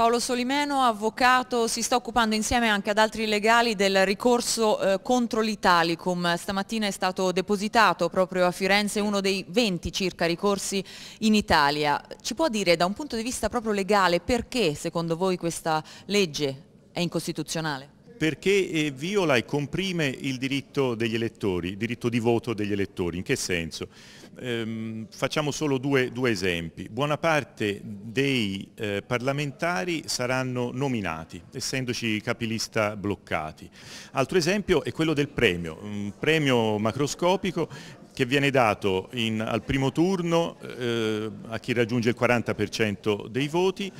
Paolo Solimeno, avvocato, si sta occupando insieme anche ad altri legali del ricorso eh, contro l'Italicum. Stamattina è stato depositato proprio a Firenze uno dei 20 circa ricorsi in Italia. Ci può dire da un punto di vista proprio legale perché secondo voi questa legge è incostituzionale? perché eh, viola e comprime il diritto degli elettori, il diritto di voto degli elettori. In che senso? Ehm, facciamo solo due, due, esempi. Buona parte dei eh, parlamentari saranno nominati, essendoci capilista bloccati. Altro esempio è quello del premio, un premio macroscopico che viene dato in, al primo turno eh, a chi raggiunge il 40% dei voti,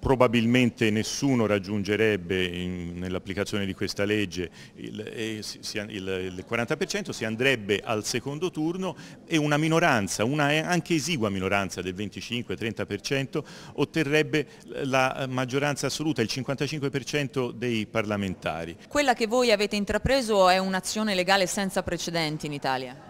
probabilmente nessuno raggiungerebbe nell'applicazione di questa legge il, il, il 40%, si andrebbe al secondo turno e una minoranza, una anche esigua minoranza del 25-30% otterrebbe la maggioranza assoluta, il 55% dei parlamentari. Quella che voi avete intrapreso è un'azione legale senza precedenti in Italia?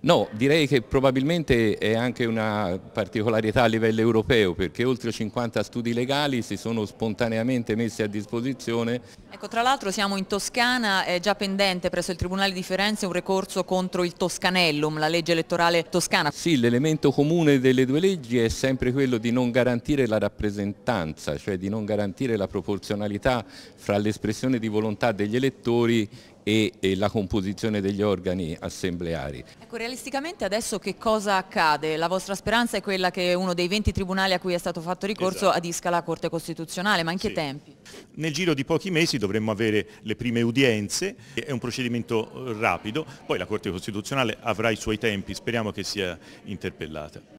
No, direi che probabilmente è anche una particolarità a livello europeo perché oltre 50 studi legali si sono spontaneamente messi a disposizione. Ecco, tra l'altro siamo in Toscana, è già pendente presso il Tribunale di Firenze un ricorso contro il Toscanellum, la legge elettorale toscana. Sì, l'elemento comune delle due leggi è sempre quello di non garantire la rappresentanza, cioè di non garantire la proporzionalità fra l'espressione di volontà degli elettori e, e, la composizione degli organi assembleari. Ecco, realisticamente adesso che cosa accade? La vostra speranza è quella che uno dei 20 tribunali a cui è stato fatto ricorso esatto. adisca la Corte Costituzionale, ma in che sì. tempi? Nel giro di pochi mesi dovremmo avere le prime udienze, è un procedimento eh, rapido, poi la Corte Costituzionale avrà i suoi tempi, speriamo che sia interpellata.